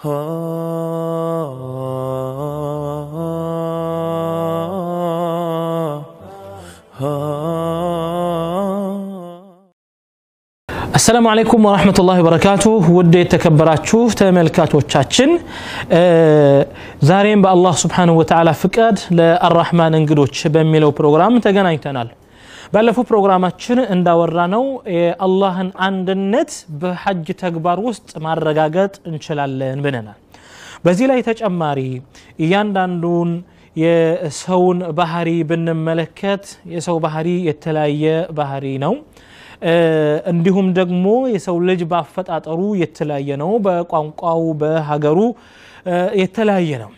አሰላሙ አለይኩም ወራህመቱላሂ ወበረካቱ ውድ የተከበራችሁ ተመልካቾቻችን ዛሬም በአላህ ስብሓንሁ ወተዓላ ፍቃድ ለአራህማን እንግዶች በሚለው ፕሮግራም ተገናኝተናል ባለፈው ፕሮግራማችን እንዳወራ ነው የአላህን አንድነት በሐጅ ተግባር ውስጥ ማረጋገጥ እንችላለን ብለናል። በዚህ ላይ ተጨማሪ እያንዳንዱን የሰውን ባህሪ ብንመለከት የሰው ባህሪ የተለያየ ባህሪ ነው። እንዲሁም ደግሞ የሰው ልጅ በአፈጣጠሩ የተለያየ ነው። በቋንቋው፣ በሀገሩ የተለያየ ነው።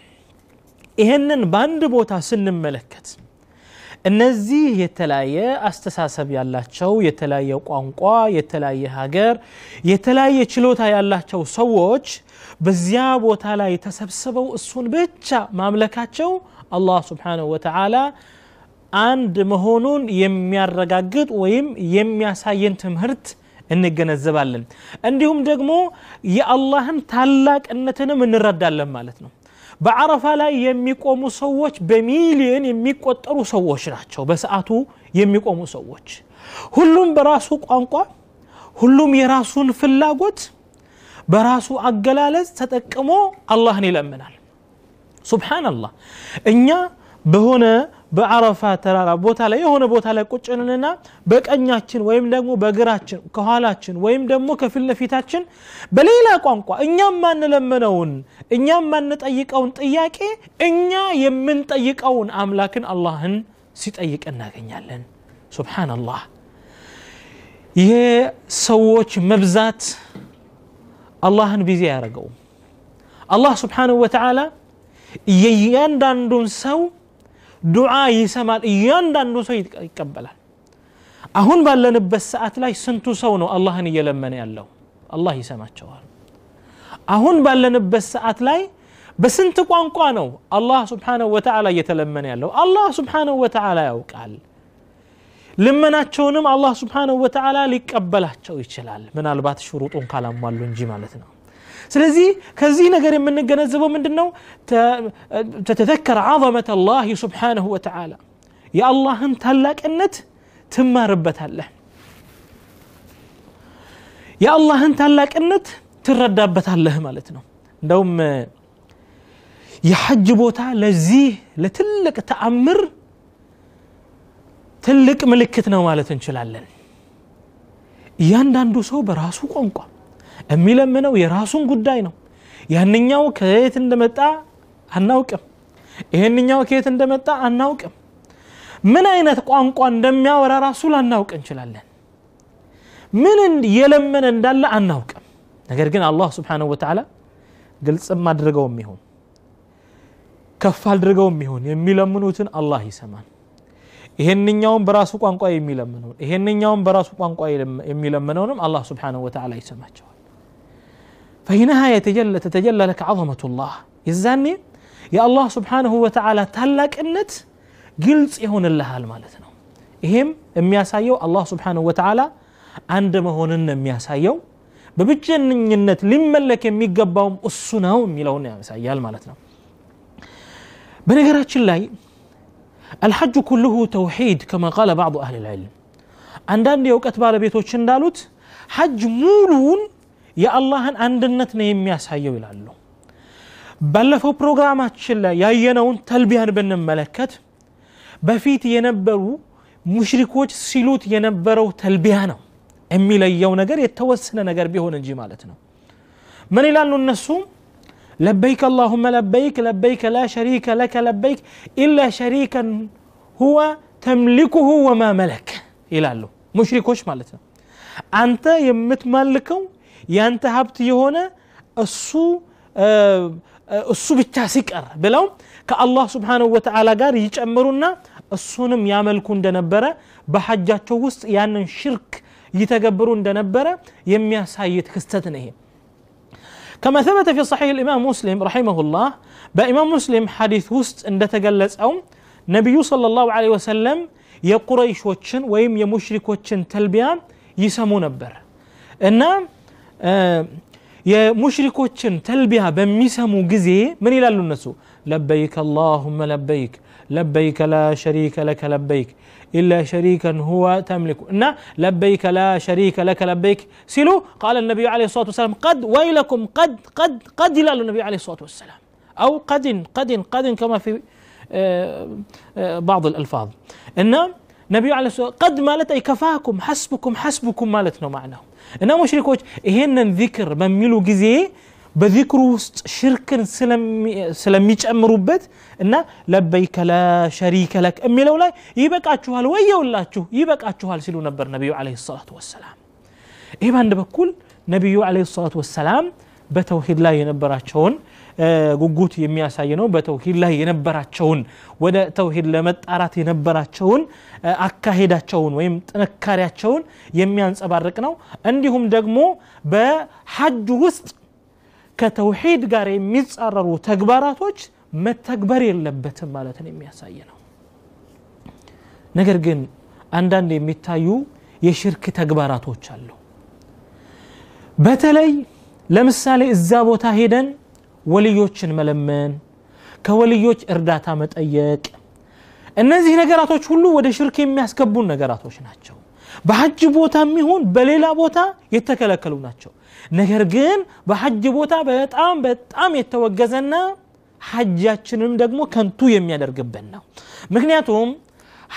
ይህንን በአንድ ቦታ ስንመለከት እነዚህ የተለያየ አስተሳሰብ ያላቸው የተለያየ ቋንቋ፣ የተለያየ ሀገር፣ የተለያየ ችሎታ ያላቸው ሰዎች በዚያ ቦታ ላይ ተሰብስበው እሱን ብቻ ማምለካቸው አላህ ስብሓነሁ ወተላ አንድ መሆኑን የሚያረጋግጥ ወይም የሚያሳየን ትምህርት እንገነዘባለን። እንዲሁም ደግሞ የአላህን ታላቅነትንም እንረዳለን ማለት ነው። بعرفة لا يميكو مصوّج بميلين يميكو ترو صوّج راحتشو بس آتو يميكو مصوّج هلوم براسو قانقو هلوم يراسون في اللاغوت براسو أقلالز تتكمو الله نيلمنال سبحان الله إنيا بهنا በአረፋ ተራራ ቦታ ላይ የሆነ ቦታ ላይ ቁጭንንና በቀኛችን ወይም ደግሞ በግራችን ከኋላችን ወይም ደግሞ ከፊት ለፊታችን በሌላ ቋንቋ እኛ ማንለመነውን እኛ ማንጠይቀውን ጥያቄ እኛ የምንጠይቀውን አምላክን አላህን ሲጠይቅ እናገኛለን ሱብሓነላህ ይሄ ሰዎች መብዛት አላህን ቢዚ አያደረገውም አላህ ስብሓንሁ ወተዓላ የእያንዳንዱን ሰው ዱዓ ይሰማል እያንዳንዱ ሰው ይቀበላል አሁን ባለንበት ሰዓት ላይ ስንቱ ሰው ነው አላህን እየለመነ ያለው አላህ ይሰማቸዋል አሁን ባለንበት ሰዓት ላይ በስንት ቋንቋ ነው አላህ ስብሓነሁ ወተዓላ እየተለመነ ያለው አላህ ስብሓነሁ ወተዓላ ያውቃል ልመናቸውንም አላህ ስብሓነሁ ወተዓላ ሊቀበላቸው ይችላል ምናልባት ሽሩጡን ካላሟሉ እንጂ ማለት ነው سلزي كزي نجر من نجنا من دنو تتذكر عظمة الله سبحانه وتعالى يا الله انت هلاك انت تما ربت هله يا الله انت هلاك انت ترد دابت هله مالتنا دوم يحج بوتا لزي لتلك تأمر تلك ملكتنا مالتنا ማለት እንችላለን እያንዳንዱ ሰው በራሱ ቋንቋ የሚለምነው የራሱን ጉዳይ ነው ያንኛው ከየት እንደመጣ አናውቅም ይህንኛው ከየት እንደመጣ አናውቅም ምን አይነት ቋንቋ እንደሚያወራ ራሱ ላናውቅ እንችላለን ምን የለመነ እንዳለ አናውቅም ነገር ግን አላህ ስብን ወተላ ግልጽም አድርገውም ይሁን ከፍ አድርገውም ይሁን የሚለምኑትን አላህ ይሰማል ይሄንኛውን በራሱ ቋንቋ የሚለምነውን ይሄንኛውን በራሱ ቋንቋ የሚለምነውንም አላህ ስብሓንሁ ወተዓላ ይሰማቸዋል فهناها يتجلى تتجلى لك عظمة الله يزاني يا الله سبحانه وتعالى تلك النت قلت يهون الله المالتنا إهم أمي سايو الله سبحانه وتعالى عندما هون إن أمي سايو ببجن النت لما لك أمي قباهم أسناهم أمي لهون المالتنا بنقرأت الله الحج كله توحيد كما قال بعض أهل العلم عندما يوكت بيتو تشندالوت حج مولون የአላህን አንድነት ነው የሚያሳየው ይላሉ ባለፈው ፕሮግራማችን ላይ ያየነውን ተልቢያን ብንመለከት በፊት የነበሩ ሙሽሪኮች ሲሉት የነበረው ተልቢያ ነው የሚለየው ነገር የተወሰነ ነገር ቢሆን እንጂ ማለት ነው ምን ይላሉ እነሱ ለበይክ አላሁመ ለበይክ ለበይክ ላ ሸሪከ ለከ ለበይክ ኢላ ሸሪከን ሁወ ተምሊኩሁ ወማ መለክ ይላሉ ሙሽሪኮች ማለት ነው አንተ የምትማልከው ያንተ ሀብት የሆነ እሱ እሱ ብቻ ሲቀር ብለው ከአላህ ስብሓንሁ ወተዓላ ጋር ይጨምሩና እሱንም ያመልኩ እንደነበረ በሐጃቸው ውስጥ ያንን ሽርክ ይተገብሩ እንደነበረ የሚያሳይ ክስተት ነው ይሄ كما ثبت في صحيح الإمام مسلم رحمه الله بإمام مسلم حديث وسط عند تجلس أو نبي صلى الله عليه وسلم የቁረይሾችን ወይም የሙሽሪኮችን ተልቢያ ይሰሙ ነበር እና የሙሽሪኮችን ተልቢያ በሚሰሙ ጊዜ ምን ይላሉ እነሱ ለበይክ አላሁመ ለበይክ ለበይክ ላ ሸሪከ ለከ ለበይክ ኢላ ሸሪከን ሁወ ተምሊኩ እና ለበይከ ላ ሸሪከ ለከ ለበይክ ሲሉ ቃለ ነቢዩ ለ ሰላት ወሰላም ቀድ ወይለኩም ቀድ ቀድ ቀድ ይላሉ ነቢዩ ለ ሰላት ወሰላም አው ቀድን ቀድን ቀድን ከማ ፊ بعض الألفاظ إن نبي عليه الصلاه والسلام قد مالت اي كفاكم حسبكم حسبكم مالت نو معنا انا مشرك وجه هنا الذكر بميلو جزي بذكر شرك سلم سلم يجمر بيت ان لبيك لا شريك لك امي لولا يبقى اتشوال ويا ولا اتشو يبقى اتشوال سلو نبر نبي عليه الصلاه والسلام ايه بان بكل نبي عليه الصلاه والسلام بتوحيد لا ينبر اتشون ጉጉት የሚያሳይ ነው። በተውሂድ ላይ የነበራቸውን ወደ ተውሂድ ለመጣራት የነበራቸውን አካሄዳቸውን ወይም ጥንካሬያቸውን የሚያንጸባርቅ ነው። እንዲሁም ደግሞ በሐጅ ውስጥ ከተውሂድ ጋር የሚጻረሩ ተግባራቶች መተግበር የለበትም ማለትን የሚያሳይ ነው። ነገር ግን አንዳንድ የሚታዩ የሽርክ ተግባራቶች አሉ። በተለይ ለምሳሌ እዛ ቦታ ሄደን ወልዮችን መለመን፣ ከወልዮች እርዳታ መጠየቅ፣ እነዚህ ነገራቶች ሁሉ ወደ ሽርክ የሚያስገቡን ነገራቶች ናቸው። በሐጅ ቦታ የሚሆን በሌላ ቦታ የተከለከሉ ናቸው። ነገር ግን በሐጅ ቦታ በጣም በጣም የተወገዘና ሐጃችንም ደግሞ ከንቱ የሚያደርግብን ነው። ምክንያቱም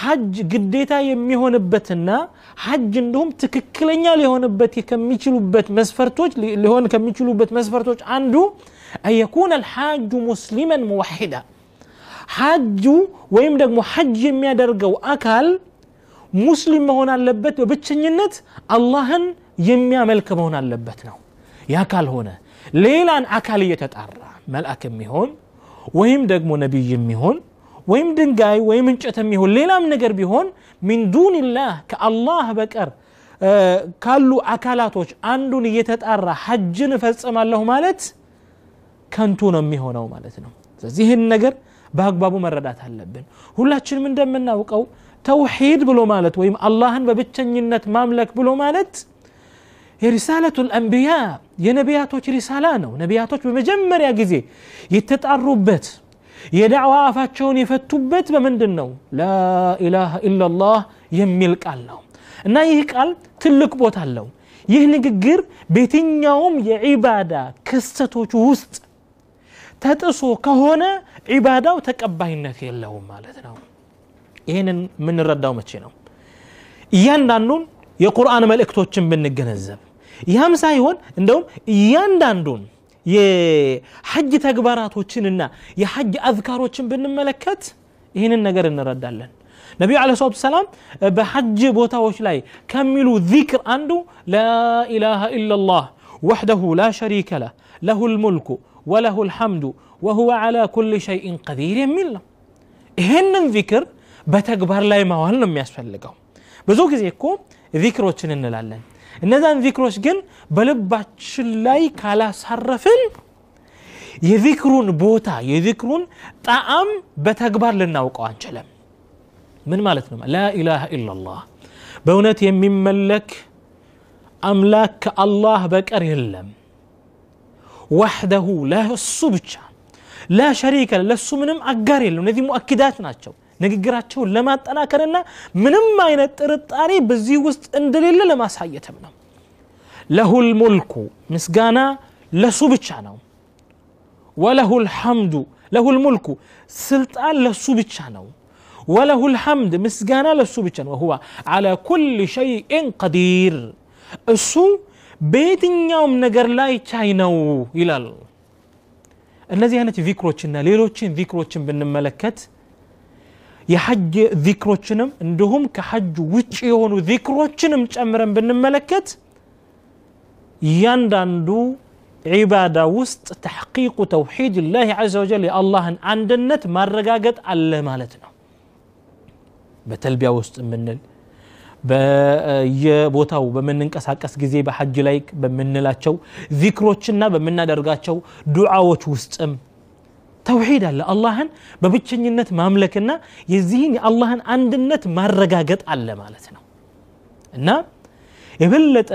ሐጅ ግዴታ የሚሆንበትና ሐጅ እንዲሁም ትክክለኛ ሊሆንበት ከሚችሉበት መስፈርቶች ሊሆን ከሚችሉበት መስፈርቶች አንዱ أن يكون الحاج مسلما موحدا حاج ويمدق محج من درجة وأكل مسلم هنا اللبت وبتشنينت الله يميا ملك هنا اللبتنا يا كال هنا ليلا أكل يتتعرى أكمي هون ويمدق نبي يميهون ويمدن جاي ويم انچت ميهون ليلا من نگر هون من دون الله كالله بكر آه كالو اكالاتوش اندون يتت ارى حجن فسام الله مالت ከንቱ ነው የሚሆነው ማለት ነው ስለዚህ ይህን ነገር በአግባቡ መረዳት አለብን ሁላችንም እንደምናውቀው ተውሂድ ብሎ ማለት ወይም አላህን በብቸኝነት ማምለክ ብሎ ማለት የሪሳለቱ ልአንቢያ የነቢያቶች ሪሳላ ነው ነቢያቶች በመጀመሪያ ጊዜ የተጣሩበት የዳዕዋ አፋቸውን የፈቱበት በምንድን ነው ላኢላሃ ኢላላህ የሚል ቃል ነው እና ይህ ቃል ትልቅ ቦታ አለው ይህ ንግግር በየትኛውም የዒባዳ ክስተቶች ውስጥ تتسو كهونا عبادة وتكبهي النكي الله مالتنا إيهن من الرد ومتشينا ياندانون يقرآن ملك توتشن بن الجنزب يهم سايون اندوم ياندانون يا حج تكبارات وتشننا يا حج اذكار وتشن بن الملكات ايهن النقر نرد لن نبي عليه الصلاه والسلام بحج بوتا وشلاي كملوا ذكر عنده لا اله الا الله وحده لا شريك له له الملك وله الحمد وهو على كل شيء قدير يميل إهن ذكر بتكبر لاي موالن مياس فلقهم بزوك زيكو ذكر وچن النلالن النزان ذكر وش قل بلبا تشلاي كالا سرفن يذكرون بوتا يذكرون طعم بتكبر لناوقو انشلم من مالتنا لا إله إلا الله بونات يمين ملك أملاك الله بكر يلم وحده لا سبحانه لا شريك له لسو منم اغاري له نذي مؤكدات ناتشو نغغراتشو لما تناكرنا منم ما ينت رطاري بزي وسط اندليل لما سايتمنا له الملك مسجانا لسو بتشانو وله الحمد له الملك سلطان لسو بتشانو وله الحمد مسجانا لسو بتشانو وهو على كل شيء قدير السو በየትኛውም ነገር ላይ ቻይ ነው ይላል። እነዚህ አይነት ዚክሮችና ሌሎችን ዚክሮችን ብንመለከት የሐጅ ዚክሮችንም እንዲሁም ከሐጅ ውጭ የሆኑ ዚክሮችንም ጨምረን ብንመለከት እያንዳንዱ ዒባዳ ውስጥ ተሕቂቁ ተውሒድ ላህ ዘ ወጀል የአላህን አንድነት ማረጋገጥ አለ ማለት ነው። በተልቢያ ውስጥ የምንል በየቦታው በምንንቀሳቀስ ጊዜ በሐጅ ላይ በምንላቸው ዚክሮችና በምናደርጋቸው ዱዓዎች ውስጥም ተውሂድ አለ። አላህን በብቸኝነት ማምለክና የዚህን የአላህን አንድነት ማረጋገጥ አለ ማለት ነው እና የበለጠ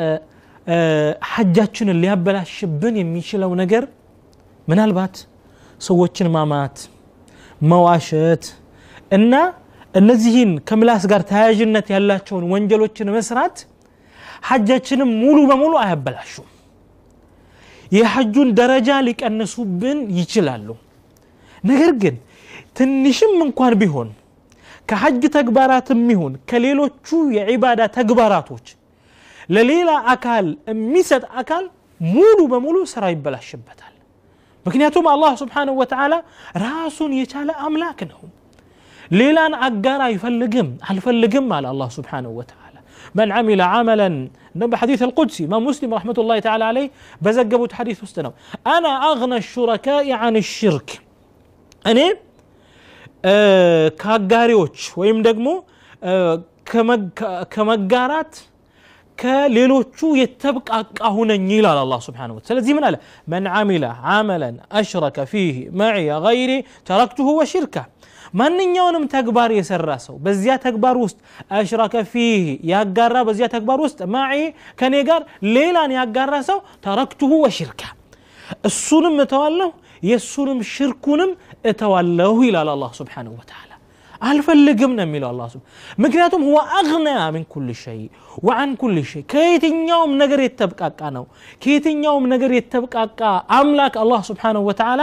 ሐጃችንን ሊያበላሽብን የሚችለው ነገር ምናልባት ሰዎችን ማማት፣ መዋሸት እና እነዚህን ከምላስ ጋር ተያያዥነት ያላቸውን ወንጀሎችን መስራት ሐጃችንም ሙሉ በሙሉ አያበላሹም የሐጁን ደረጃ ሊቀንሱብን ይችላሉ ነገር ግን ትንሽም እንኳን ቢሆን ከሐጅ ተግባራትም ይሁን ከሌሎቹ የዒባዳ ተግባራቶች ለሌላ አካል የሚሰጥ አካል ሙሉ በሙሉ ስራ ይበላሽበታል ምክንያቱም አላህ ስብሓንሁ ወተዓላ ራሱን የቻለ አምላክ ነው ሌላን አጋር አይፈልግም አልፈልግም አለ አላህ ስብሓንሁ ወተዓላ መን አሚለ አመለን እንደም በሐዲት አልቁድሲ ኢማም ሙስሊም ረሕመቱ ላህ ተዓላ አለይ በዘገቡት ሐዲስ ውስጥ ነው አና አግነ ሹረካኢ አን ሽርክ እኔ ከአጋሪዎች ወይም ደግሞ ከመጋራት ከሌሎቹ የተብቃቃሁ ነኝ ይላል አላህ ስብሓነሁ ወተዓላ። ስለዚህ ምን አለ መን ዓሚለ ዓመለን አሽረከ ፊህ መዕየ ገይሪ ተረክቱሁ ወሽርካ ማንኛውንም ተግባር የሰራ ሰው በዚያ ተግባር ውስጥ አሽረከ ፊህ ያጋራ በዚያ ተግባር ውስጥ ማዒ ከኔ ጋር ሌላን ያጋራ ሰው ተረክቱሁ ወሽርካ እሱንም እተዋለሁ የእሱንም ሽርኩንም እተዋለሁ ይላል አላህ ስብሓንሁ ወተዓላ አልፈልግም ነው የሚለው አላ ስብ ምክንያቱም ሁወ አግና ሚን ኩል ሸይ ወአን ኩል ሸይ ከየትኛውም ነገር የተብቃቃ ነው ከየትኛውም ነገር የተብቃቃ አምላክ አላህ ስብሓንሁ ወተዓላ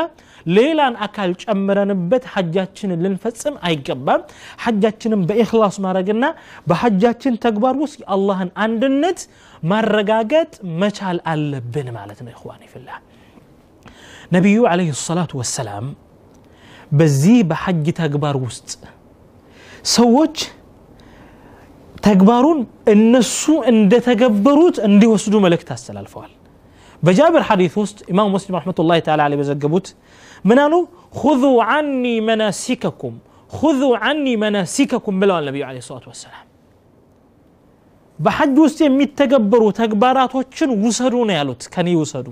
ሌላን አካል ጨምረንበት ሐጃችንን ልንፈጽም አይገባም ሐጃችንን በኢክላስ ማድረግና በሐጃችን ተግባር ውስጥ የአላህን አንድነት ማረጋገጥ መቻል አለብን ማለት ነው ይዋን ፍላ ነቢዩ አለህ ሰላቱ ወሰላም በዚህ በሐጅ ተግባር ውስጥ ሰዎች ተግባሩን እነሱ እንደተገበሩት እንዲወስዱ መልእክት አስተላልፈዋል በጃብር ሐዲት ውስጥ ኢማም ሙስሊም ረሕመቱላሂ ተዓላ ላይ በዘገቡት ምን አሉ ሁዙ ዓኒ መናሲከኩም ሁዙ ዓኒ መናሲከኩም ብለዋል ነቢዩ ለ ሰላቱ ወሰላም በሐጅ ውስጥ የሚተገበሩ ተግባራቶችን ውሰዱ ነው ያሉት ከኔ ውሰዱ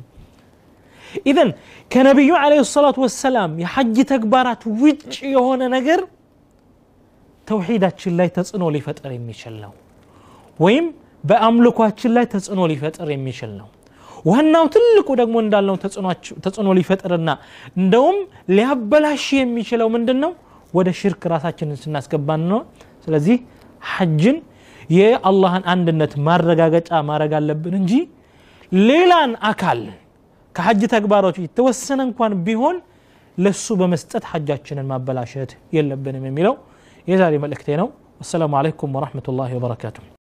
ኢዘን ከነቢዩ ለ ሰላቱ ወሰላም የሐጅ ተግባራት ውጭ የሆነ ነገር ተውሂዳችን ላይ ተጽዕኖ ሊፈጠር የሚችል ነው ወይም በአምልኳችን ላይ ተጽዕኖ ሊፈጠር የሚችል ነው ዋናው ትልቁ ደግሞ እንዳልነው ተጽዕኖ ሊፈጥርና እንደውም ሊያበላሽ የሚችለው ምንድን ነው ወደ ሽርክ ራሳችንን ስናስገባን ነው ስለዚህ ሐጅን የአላህን አንድነት ማረጋገጫ ማድረግ አለብን እንጂ ሌላን አካል ከሐጅ ተግባሮች የተወሰነ እንኳን ቢሆን ለሱ በመስጠት ሐጃችንን ማበላሸት የለብንም የሚለው የዛሬ መልእክቴ ነው አሰላሙ አለይኩም ወረህመቱላህ ወበረካቱሁ